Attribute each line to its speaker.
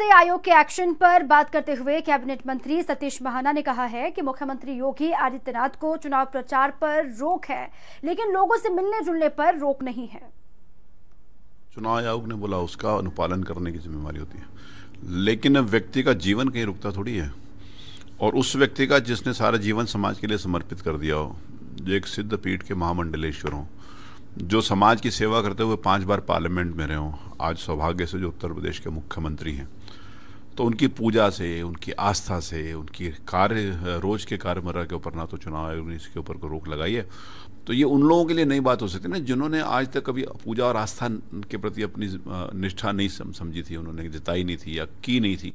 Speaker 1: से आयोग के एक्शन पर बात करते हुए कैबिनेट मंत्री सतीश महाना ने कहा है कि मुख्यमंत्री योगी आदित्यनाथ को चुनाव प्रचार पर रोक है लेकिन लोगों से मिलने जुलने पर रोक नहीं है
Speaker 2: चुनाव आयोग ने बोला उसका अनुपालन करने की जिम्मेवारी होती है लेकिन व्यक्ति का जीवन कहीं रुकता थोड़ी है और उस व्यक्ति का जिसने सारा जीवन समाज के लिए समर्पित कर दिया हो जो एक सिद्ध पीठ के महामंडलेश्वर हों जो समाज की सेवा करते हुए पांच बार पार्लियामेंट में रहे हों आज सौभाग्य से जो उत्तर प्रदेश के मुख्यमंत्री हैं तो उनकी पूजा से उनकी आस्था से उनकी कार्य रोज़ के कार्यमर्रा के ऊपर ना तो चुनाव आयोग ने इसके ऊपर रोक लगाई है तो ये उन लोगों के लिए नई बात हो सकती है ना जिन्होंने आज तक कभी पूजा और आस्था के प्रति अपनी निष्ठा नहीं समझी थी उन्होंने जताई नहीं थी या की नहीं थी